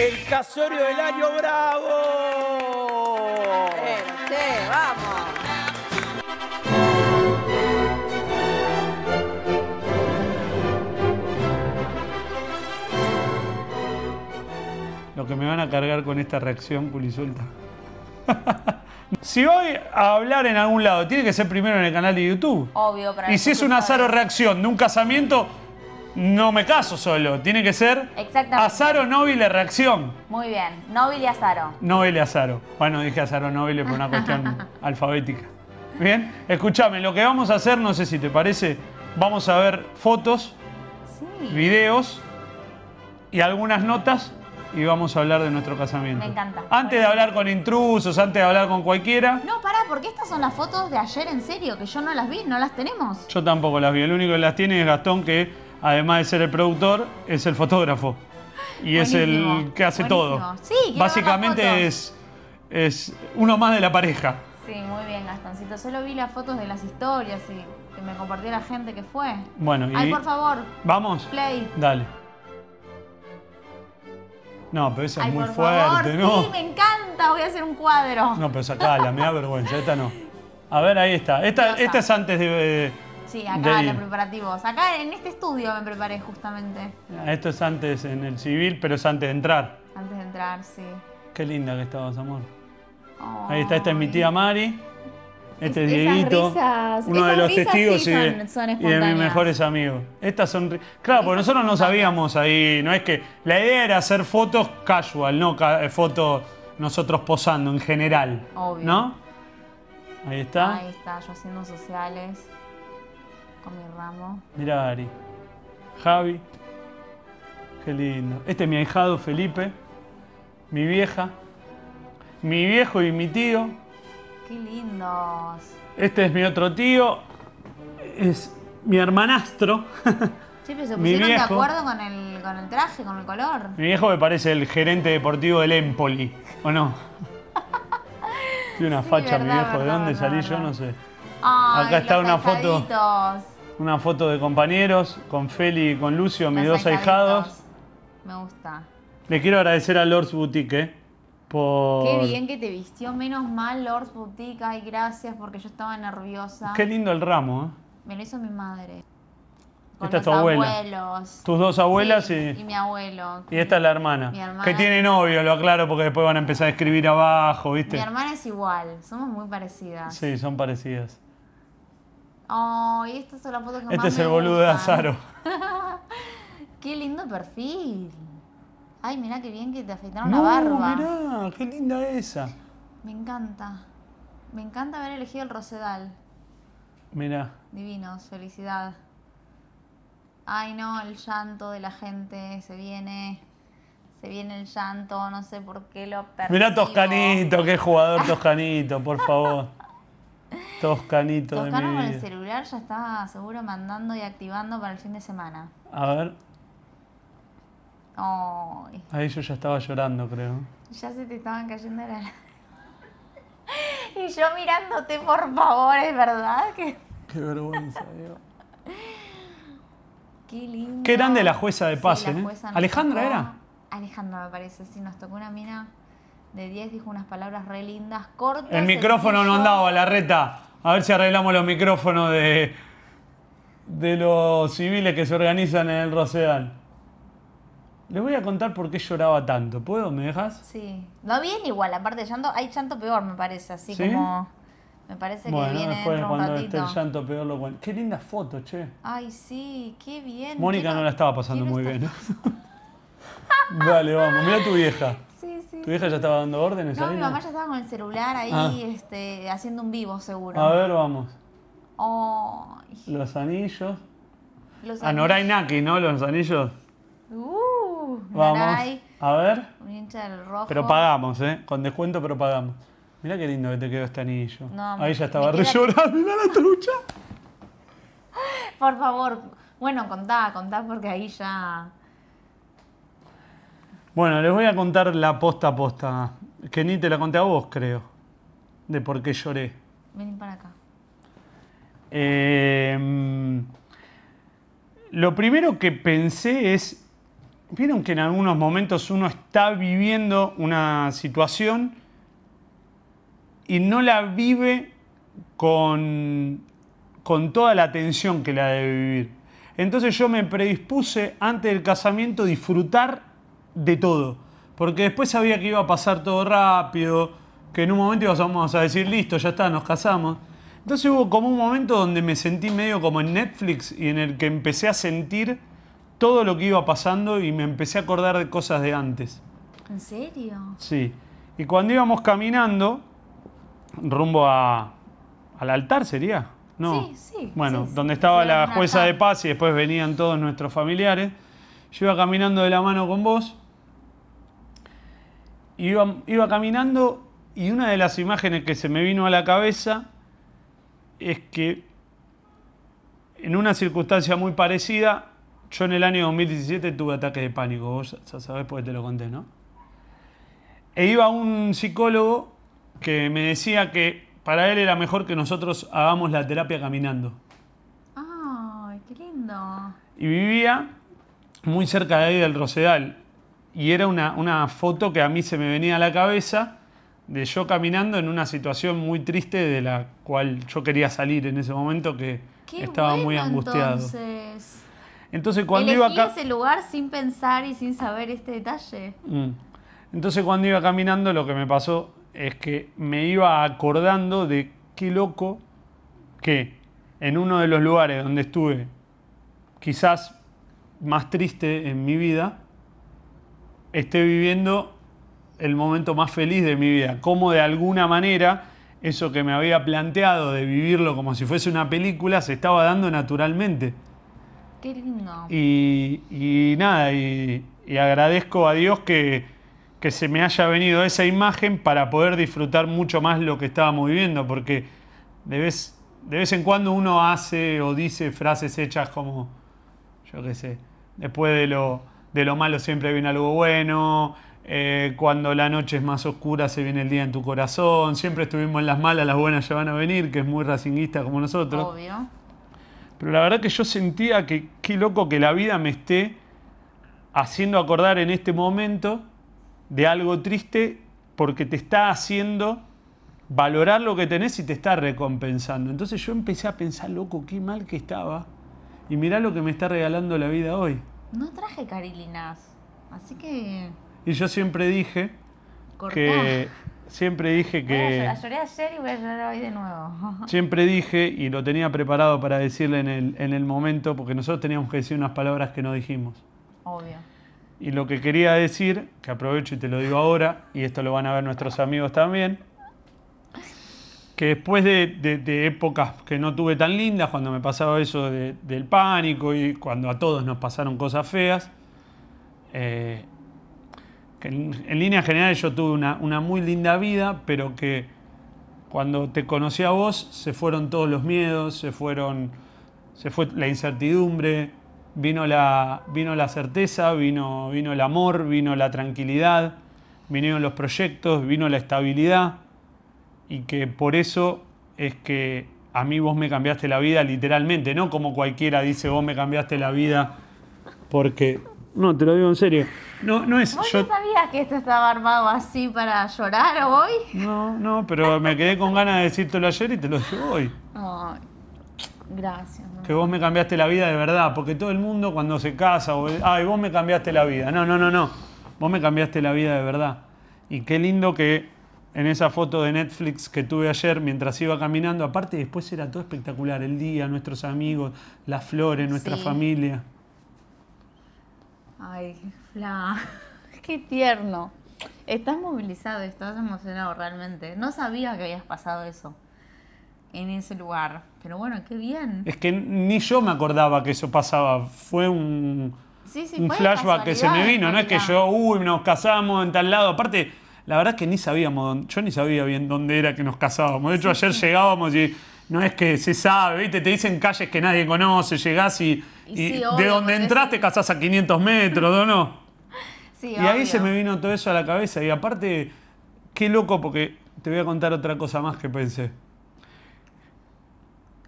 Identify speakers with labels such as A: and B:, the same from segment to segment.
A: El casorio del año bravo. vamos. Lo que me van a cargar con esta reacción culisulta Si voy a hablar en algún lado, tiene que ser primero en el canal de YouTube.
B: Obvio, para Y si es
A: un azar reacción de un casamiento, no me caso solo. Tiene que ser Azaro, Nobile, reacción.
B: Muy bien. Nobile, Azaro.
A: Nobile, Azaro. Bueno, dije Azaro, Nobile por una cuestión alfabética. Bien. Escúchame, lo que vamos a hacer, no sé si te parece, vamos a ver fotos, videos y algunas notas y vamos a hablar de nuestro casamiento. Me encanta.
B: Antes de hablar
A: con intrusos, antes de hablar con cualquiera.
B: No, pará, porque estas son las fotos de ayer en serio, que yo no las vi, no las tenemos.
A: Yo tampoco las vi. El único que las tiene es Gastón, que además de ser el productor, es el fotógrafo. Y es el que hace todo. Sí, Básicamente es, es uno más de la pareja.
B: Sí, muy bien, Gastoncito. Solo vi las fotos de las historias y que me compartió la gente que fue.
A: Bueno, y. Ay, por favor. Vamos. Play. Dale. No, pero esa es muy por fuerte, favor. Sí,
B: me encanta, voy a hacer un cuadro.
A: No, pero sacala, me da vergüenza, esta no. A ver, ahí está. Esta, es antes de
B: Sí, acá los preparativos. Acá en este estudio me preparé justamente.
A: Esto es antes en el civil, pero es antes de entrar.
B: Antes de entrar, sí.
A: Qué linda que estabas, amor.
B: Ahí está, esta es mi tía
A: Mari. Este es, Dieguito, uno de los testigos y, de, son, mis mejores amigos. Estas son Claro, porque nosotros no sabíamos ahí, no es que la idea era hacer fotos casual, no eh, fotos nosotros posando en general, Obvio. ¿no? Ahí está. Ahí
B: está, yo haciendo sociales con mi ramo.
A: Mira, Ari. Javi. Qué lindo. Este es mi ahijado Felipe. Mi vieja. Mi viejo y mi tío.
B: Qué lindos.
A: Este es mi otro tío. Es mi hermanastro.
B: Sí, pero se pusieron de acuerdo con el, con el traje, con el color.
A: Mi viejo me parece el gerente deportivo del Empoli, ¿o no? Tiene una facha, mi viejo. ¿De dónde salí yo? No sé.
B: Acá está una foto
A: una foto de compañeros, con Feli y con Lucio, mis dos ahijados. Me gusta. Le quiero agradecer a Lords Boutique, ¿eh? Por... Qué bien
B: que te vistió, menos mal Lords Boutique, ay gracias porque yo estaba nerviosa. Qué
A: lindo el ramo, ¿eh?
B: Me lo hizo mi madre.
A: Con esta tu abuela. Tus dos abuelas y... Y
B: mi abuelo. Y esta
A: es la hermana que tiene novio, lo aclaro, porque después van a empezar a escribir abajo, ¿viste? Mi
B: hermana es igual, somos muy parecidas.
A: Sí, son parecidas.
B: Oh, estas son las que este es el boludo de Azaro. qué lindo perfil. Ay, mirá qué bien que te afeitaron la barba.
A: Mirá, qué linda esa.
B: Me encanta. Me encanta haber elegido el Rosedal. Mirá. Divino, felicidad. Ay, no, el llanto de la gente se viene. Se viene el llanto, no sé por qué lo perdí. Mirá
A: Toscanito, qué jugador Toscanito, por favor. Toscanito, con el
B: celular ya estaba seguro mandando y activando para el fin de semana.
A: A ver. Ahí yo ya estaba llorando, creo.
B: Ya se te estaban cayendo y yo mirándote, por favor, es verdad que...
A: Qué vergüenza, Dios.
B: Qué lindo. Qué grande la
A: jueza de paz, ¿eh? ¿Alejandra era?
B: Alejandra, me parece, sí, nos tocó una mina de 10 dijo unas palabras re lindas, cortas. El micrófono no andaba,
A: la reta. A ver si arreglamos los micrófonos de, de los civiles que se organizan en el Rosedal. Les voy a contar por qué lloraba tanto. ¿Puedo? ¿Me dejas?
B: Sí. No, bien igual. Aparte, hay llanto peor, me parece. Así ¿Sí? como... Me parece que viene después dentro cuando esté el llanto
A: peor lo bueno. Qué linda foto, che.
B: Ay, sí. Qué bien. Mónica no,
A: la estaba pasando muy bien. Dale, vamos. Mira tu vieja. ¿Tu hija ya estaba dando órdenes no, mi mamá
B: ya estaba con el celular ahí ah. este, haciendo un vivo seguro. A ver,
A: vamos. Los anillos.
B: los ah, A Naki,
A: ¿no? Los anillos.
B: Uh, vamos. A ver. un hincha del rojo. Pero pagamos,
A: ¿eh? Con descuento, pero pagamos. Mira qué lindo que te quedó este anillo. Ahí ya estaba re llorando.
B: la trucha. Por favor, bueno, contá, contá porque ahí ya...
A: Bueno, les voy a contar la posta a posta, que ni te la conté a vos, creo, de por qué lloré. Vení para acá. Em, lo primero que pensé es, vieron que en algunos momentos uno está viviendo una situación y no la vive con, con toda la atención que la debe vivir. Entonces yo me predispuse antes del casamiento disfrutar de todo. Porque después sabía que iba a pasar todo rápido, que en un momento íbamos a decir, listo, ya está, nos casamos. Entonces hubo como un momento donde me sentí medio como en Netflix y en el que empecé a sentir todo lo que iba pasando y me empecé a acordar de cosas de antes.
B: ¿En serio?
A: Sí. Y cuando íbamos caminando, rumbo a, al altar sería, ¿no? Sí, sí. Bueno, donde estaba la jueza de paz y después venían todos nuestros familiares, yo iba caminando de la mano con vos iba, caminando y una de las imágenes que se me vino a la cabeza es que en una circunstancia muy parecida, yo en el año 2017 tuve ataques de pánico, vos ya sabés porque te lo conté, ¿no? E iba un psicólogo que me decía que para él era mejor que nosotros hagamos la terapia caminando.
B: ¡Ay, qué lindo!
A: Y vivía muy cerca de ahí del Rosedal y era una, foto que a mí se me venía a la cabeza de yo caminando en una situación muy triste de la cual yo quería salir en ese momento que estaba muy angustiado. Entonces, cuando iba a ese
B: lugar sin pensar y sin saber este detalle.
A: Mm. Entonces cuando iba caminando lo que me pasó es que me iba acordando de qué loco que en uno de los lugares donde estuve quizás más triste en mi vida, esté viviendo el momento más feliz de mi vida. como de alguna manera eso que me había planteado de vivirlo como si fuese una película se estaba dando naturalmente. Qué lindo. Y, nada, y, agradezco a Dios que, que, se me haya venido esa imagen para poder disfrutar mucho más lo que estábamos viviendo, porque de vez, de vez en cuando uno hace o dice frases hechas como, yo qué sé, después de lo de lo malo siempre viene algo bueno, eh, cuando la noche es más oscura se viene el día en tu corazón, siempre estuvimos en las malas, las buenas ya van a venir, que es muy racinguista como nosotros. Obvio. Pero la verdad que yo sentía que qué loco que la vida me esté haciendo acordar en este momento de algo triste porque te está haciendo valorar lo que tenés y te está recompensando. Entonces yo empecé a pensar, loco, qué mal que estaba. Y mirá lo que me está regalando la vida hoy.
B: No traje carilinas, así que...
A: Y yo siempre dije que... Siempre dije que... La
B: lloré ayer y voy a llorar hoy de nuevo. siempre
A: dije, y lo tenía preparado para decirle en el, en el momento, porque nosotros teníamos que decir unas palabras que no dijimos. Obvio. Y lo que quería decir, que aprovecho y te lo digo ahora, y esto lo van a ver nuestros amigos también, que después de, épocas que no tuve tan lindas, cuando me pasaba eso del pánico y cuando a todos nos pasaron cosas feas, eh, que en, línea general yo tuve una, muy linda vida, pero que cuando te conocí a vos se fueron todos los miedos, se fueron, se fue la incertidumbre, vino la, vino la certeza, vino, vino el amor, vino la tranquilidad, vinieron los proyectos, vino la estabilidad y que por eso es que a mí vos me cambiaste la vida literalmente, no como cualquiera dice vos me cambiaste la vida porque... No, te lo digo en serio. No, no es. ¿Vos no
B: sabías que esto estaba armado así para llorar hoy? No, no,
A: pero me quedé con ganas de decírtelo ayer y te lo digo hoy.
B: gracias. Que
A: vos me cambiaste la vida de verdad, porque todo el mundo cuando se casa, o, ay, vos me cambiaste la vida. No, no, no, no. Vos me cambiaste la vida de verdad. Y qué lindo que en esa foto de Netflix que tuve ayer mientras iba caminando. Aparte, después era todo espectacular: el día, nuestros amigos, las flores, nuestra familia.
B: Ay, Fla, qué tierno. Estás movilizado, estás emocionado realmente. No sabía que habías pasado eso en ese lugar. Pero bueno, qué bien.
A: Es que ni yo me acordaba que eso pasaba. Fue un,
B: un flashback que se me vino. No es que yo,
A: uy, nos casamos en tal lado. Aparte, la verdad que ni sabíamos, yo ni sabía bien dónde era que nos casábamos. De hecho, ayer llegábamos y no es que se sabe, ¿viste? Te dicen calles que nadie conoce, llegás y, de donde entraste casás a 500 metros, ¿o no? y ahí se me vino todo eso a la cabeza. Y aparte, qué loco, porque te voy a contar otra cosa más que pensé.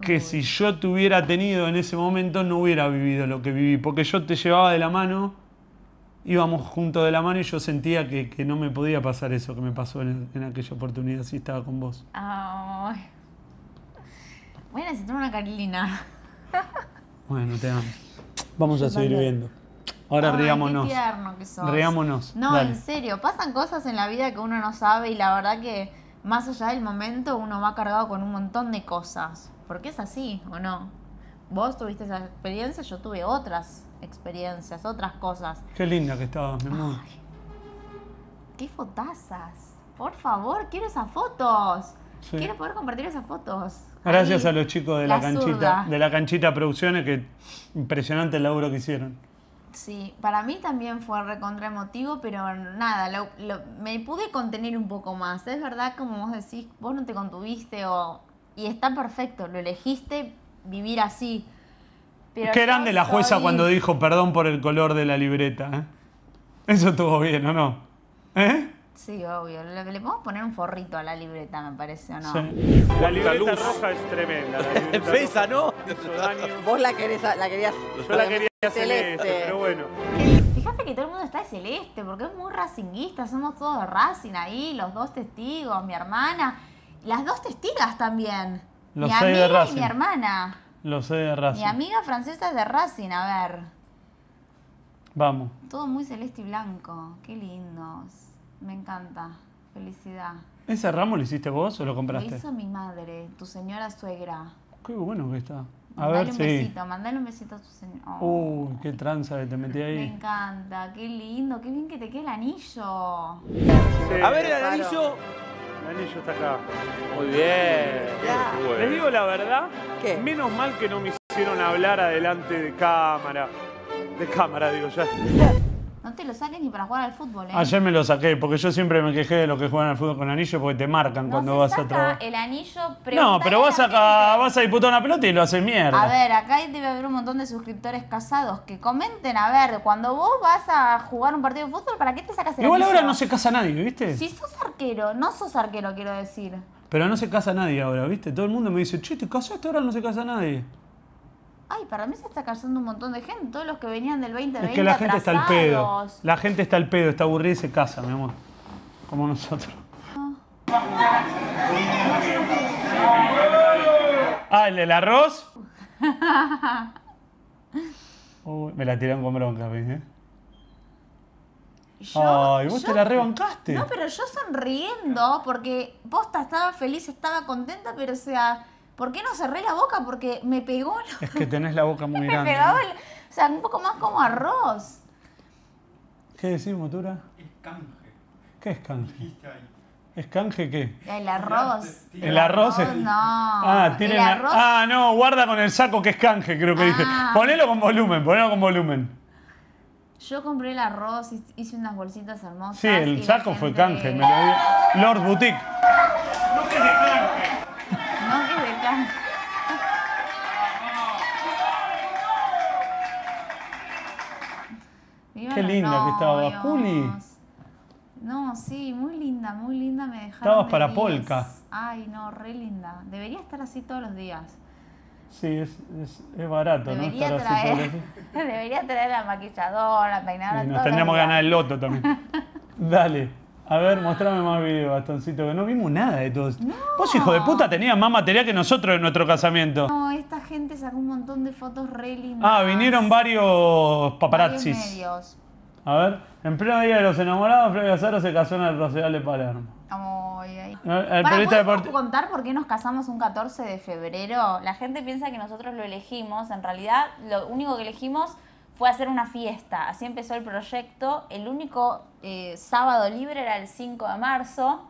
A: Que si yo te hubiera tenido en ese momento, no hubiera vivido lo que viví, porque yo te llevaba de la mano íbamos juntos de la mano y yo sentía que, que, no me podía pasar eso que me pasó en, aquella oportunidad si estaba con vos.
B: Ay Voy a necesitar una Carolina.
A: bueno, te amo. Vamos a seguir viendo.
B: Ahora riámonos. Qué No, en serio, pasan cosas en la vida que uno no sabe y la verdad que más allá del momento uno va cargado con un montón de cosas. Porque es así, ¿o no? Vos tuviste esa experiencia, yo tuve otras experiencias, otras cosas.
A: Qué linda que estabas, mi amor.
B: qué fotazas. Por favor, quiero esas fotos. Quiero poder compartir esas fotos. Gracias a los
A: chicos de la, canchita, de la canchita Producciones, que impresionante el laburo que hicieron.
B: Sí, para mí también fue recontra emotivo, pero nada, me pude contener un poco más. Es verdad, como vos decís, vos no te contuviste o... Y está perfecto, lo elegiste vivir así. ¿Qué Qué grande la jueza cuando dijo
A: perdón por el color de la libreta. ¿eh? Eso estuvo bien, ¿o no?
B: ¿Eh? Sí, obvio. Le, podemos poner un forrito a la libreta, me parece, ¿o no? La libreta luz? roja es tremenda. La Pesa, ¿no? Vos la querés, la querías. Yo la quería este, celeste. pero bueno. Fíjate que todo el mundo está de celeste, porque es muy racinguista, somos todos de Racing ahí, los dos testigos, mi hermana, las dos testigas también. mi amiga y mi hermana.
A: Lo sé de Racing. Mi
B: amiga francesa es de Racing, a ver. Vamos. Todo muy celeste y blanco. Qué lindo. Me encanta. Felicidad.
A: ¿Ese ramo lo hiciste vos o lo compraste? Lo hizo
B: mi madre, tu señora suegra.
A: Qué bueno que está. A mandale ver, un besito,
B: mandale un besito a tu señora. Oh.
A: Uy, qué tranza que te metí ahí. Me
B: encanta, qué lindo, qué bien que te quede el anillo. a ver el anillo
A: anillo está acá. Muy bien. Les digo la verdad, menos mal que no me hicieron hablar adelante de cámara. De cámara, digo ya.
B: No te lo saques ni para jugar al fútbol, ¿eh? Ayer
A: me lo saqué, porque yo siempre me quejé de los que juegan al fútbol con anillo porque te marcan cuando vas a trabajar.
B: El anillo No,
A: pero vas a, vas a disputar una pelota y lo haces mierda. A ver,
B: acá debe haber un montón de suscriptores casados que comenten, a ver, cuando vos vas a jugar un partido de fútbol, ¿para qué te sacas el Igual ahora no se
A: casa nadie, ¿viste? Si
B: sos arquero, no sos arquero, quiero decir.
A: Pero no se casa nadie ahora, ¿viste? Todo el mundo me dice, che, ¿te casaste? Ahora no se casa nadie.
B: Ay, para mí se está casando un montón de gente, todos los que venían del 2020. Es que la gente está al pedo. La
A: gente está al pedo, está aburrida y se casa, mi amor. Como nosotros. Ay, ah. ah, el del arroz. me la tiraron con bronca, ¿eh? Ay, vos te la rebancaste. No,
B: pero yo sonriendo, porque posta estaba feliz, estaba contenta, pero o sea, ¿por qué no cerré la boca? Porque me pegó.
A: Es que tenés la boca muy grande. Me pegaba,
B: o sea, un poco más como arroz.
A: ¿Qué decís, Motura? Es canje. ¿Qué es canje? ¿Es canje qué?
B: El arroz. ¿El arroz? es... No. Ah, tiene el arroz... ah,
A: no, guarda con el saco que es canje, creo que dice. Ah. Ponelo con volumen, ponelo con volumen.
B: Yo compré el arroz, y hice unas bolsitas hermosas. Sí,
A: el saco fue canje, me lo dio. Lord Boutique.
B: No que canje. linda que estaba Juli. No, sí, muy linda, muy linda me dejaron. Estabas para Polka. Ay, no, re linda. Debería estar así todos los días.
A: Sí, es, es, barato, debería ¿no? traer,
B: debería la maquilladora, la peinadora. nos tendríamos que ganar
A: el loto también. Dale. A ver, mostrame más video bastoncito, que no vimos nada de todo esto. No. Vos, hijo de puta, tenías más material que nosotros en nuestro casamiento. No,
B: esta gente sacó un montón de fotos re lindas. Ah, vinieron
A: varios paparazzis. A ver, en pleno día de los enamorados, Flavia Saro se casó en el Rosedal de Palermo.
B: Oh, eh, Para, contar por qué nos casamos un 14 de febrero? La gente piensa que nosotros lo elegimos. En realidad, lo único que elegimos fue hacer una fiesta. Así empezó el proyecto. El único eh, sábado libre era el 5 de marzo.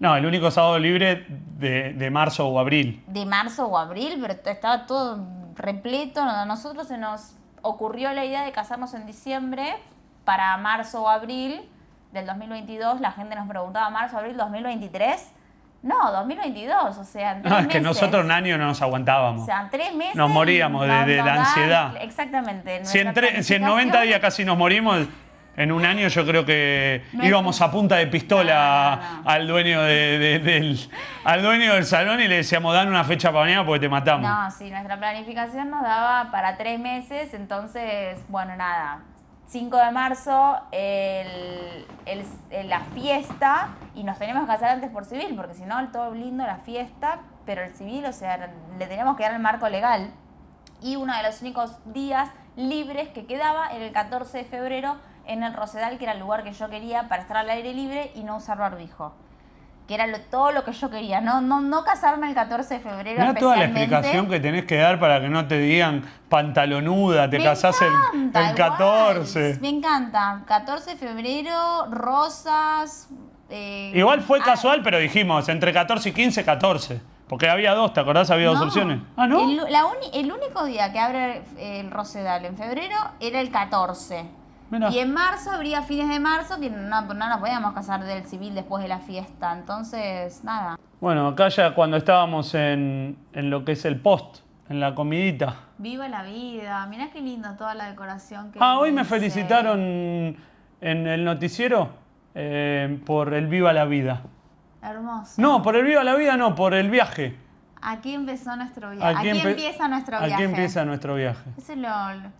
A: No, el único sábado libre de, de, marzo o abril.
B: De marzo o abril, pero estaba todo repleto. A nosotros se nos ocurrió la idea de casarnos en diciembre para marzo o abril del 2022, la gente nos preguntaba marzo, abril 2023. No, 2022, o sea, no, ah, es que nosotros
A: un año no nos aguantábamos. O
B: sea, tres meses. Nos moríamos de, la ansiedad. Exactamente. si, en 90 días
A: casi nos morimos, en un año yo creo que íbamos a punta de pistola al dueño de, del al dueño del salón y le decíamos dan una fecha para mañana porque te matamos. No,
B: sí, nuestra planificación nos daba para tres meses, entonces, bueno, nada, 5 de marzo la fiesta y nos tenemos que hacer antes por civil, porque si no, todo lindo, la fiesta, pero el civil, o sea, le teníamos que dar el marco legal. Y uno de los únicos días libres que quedaba era el 14 de febrero en el Rosedal, que era el lugar que yo quería para estar al aire libre y no usar barbijo que era todo lo que yo quería. No, no, no casarme el 14 de febrero. Mira toda la explicación que
A: tenés que dar para que no te digan pantalonuda, te casás el, 14.
B: me encanta. 14 de febrero, rosas. Eh, igual fue ah.
A: casual, pero dijimos entre 14 y 15, 14. Porque había dos, ¿te acordás? Había dos opciones.
B: Ah, ¿no? El, el único día que abre el Rosedal en febrero era el 14. Y en marzo, habría fines de marzo, que no, nos podíamos casar del civil después de la fiesta. Entonces, nada.
A: Bueno, acá ya cuando estábamos en, lo que es el post, en la comidita.
B: Viva la vida. Mirá qué lindo toda la decoración que. Ah, hoy me felicitaron
A: en el noticiero eh, por el Viva la vida.
B: Hermoso. No,
A: por el Viva la vida no, por el viaje.
B: Aquí empezó nuestro viaje. Aquí, empieza nuestro viaje. Aquí empieza
A: nuestro viaje.
B: Es es LOL.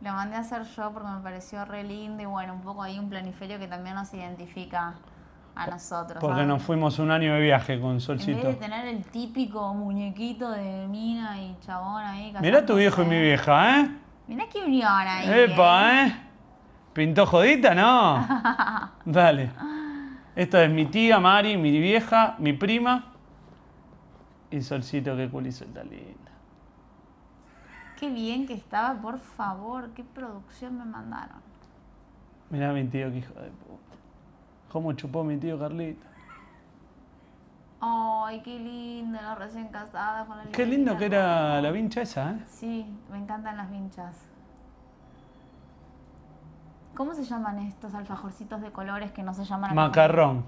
B: Lo mandé a hacer yo porque me pareció re lindo y bueno, un poco ahí un planiferio que también nos identifica a nosotros. Porque nos
A: fuimos un año de viaje con Solcito. En vez
B: tener el típico muñequito de mina y chabón ahí. Mirá tu viejo y mi
A: vieja, ¿eh?
B: Mirá qué unión ahí. Epa, ¿eh? ¿eh?
A: ¿Pintó jodita? No. Dale. Esto es mi tía Mari, mi vieja, mi prima y Solcito, que culizo tan lindo.
B: Qué bien que estaba, por favor, qué producción me mandaron.
A: Mirá mi tío, qué hijo de puta. ¿Cómo chupó mi tío Carlito?
B: Ay, qué lindo, la recién casada con la Qué lindo que
A: era la vincha esa, ¿eh?
B: Sí, me encantan las vinchas. ¿Cómo se llaman estos alfajorcitos de colores que no se llaman? Macarrón.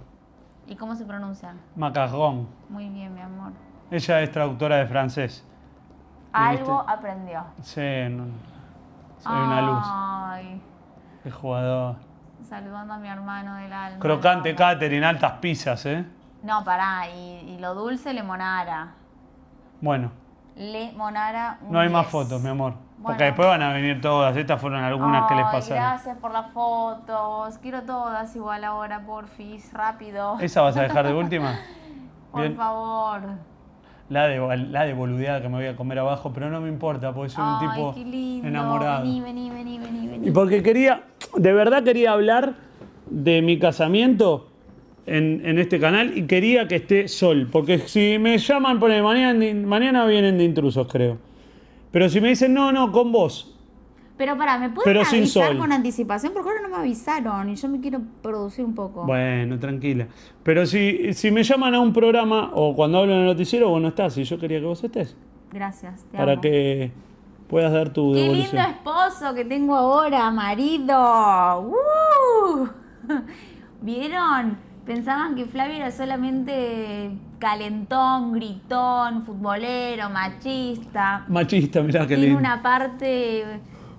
B: ¿Y cómo se pronuncian?
A: Macarrón.
B: Muy bien, mi amor.
A: Ella es traductora de francés.
B: Algo aprendió.
A: Sí, no,
B: soy una luz. Ay.
A: Qué jugador.
B: Saludando a mi hermano del alma. Crocante
A: Catherine, altas pizzas, ¿eh?
B: No, pará, y, lo dulce lemonara. Bueno. Lemonara. no hay más fotos, mi
A: amor. Porque después van a venir todas. Estas fueron algunas que les pasaron.
B: Gracias por las fotos. Quiero todas igual ahora, porfis. Rápido. ¿Esa vas a dejar de última? por favor
A: la de, la de boludeada que me voy a comer abajo, pero no me importa, porque soy un tipo enamorado. Y porque quería, de verdad quería hablar de mi casamiento en, este canal y quería que esté Sol, porque si me llaman, por mañana, mañana vienen de intrusos, creo. Pero si me dicen, no, no, con vos,
B: pero para, ¿me pueden avisar con anticipación? Porque ahora no me avisaron y yo me quiero producir un poco.
A: Bueno, tranquila. Pero si, si me llaman a un programa o cuando hablo en el noticiero, vos no estás y yo quería que vos estés.
B: Gracias, te Para
A: que puedas dar tu Qué lindo
B: esposo que tengo ahora, marido. ¿Vieron? Pensaban que Flavio era solamente calentón, gritón, futbolero, machista.
A: Machista, mirá qué lindo. Tiene una
B: parte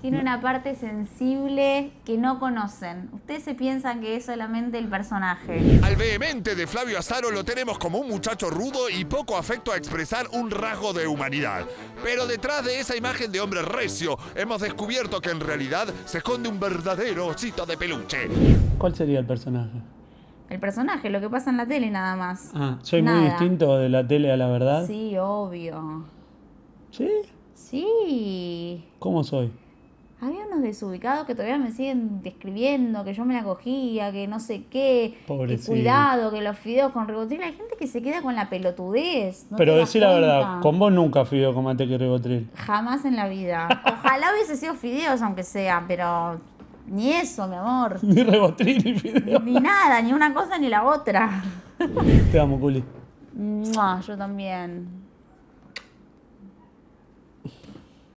B: tiene una parte sensible que no conocen. Ustedes se piensan que es solamente el personaje.
A: Al vehemente de Flavio Azaro lo tenemos como un muchacho rudo y poco afecto a expresar un rasgo de humanidad. Pero detrás de esa imagen de hombre recio, hemos descubierto que en realidad se esconde un verdadero osito de peluche. ¿Cuál sería el personaje?
B: El personaje, lo que pasa en la tele nada más. Ah,
A: ¿soy muy distinto de la tele a la verdad?
B: Sí, obvio. ¿Sí? Sí. ¿Cómo soy? había unos desubicados que todavía me siguen describiendo que yo me la cogía, que no sé qué, Pobrecito. que cuidado, que los fideos con rebotril. Hay gente que se queda con la pelotudez. Pero decir la verdad, con
A: vos nunca fideo con mate que ribotril.
B: Jamás en la vida. Ojalá hubiese sido fideos, aunque sea, pero ni eso, mi amor. Ni rebotril ni fideos. Ni nada, ni una cosa ni la otra. Te amo, Culi. no yo también.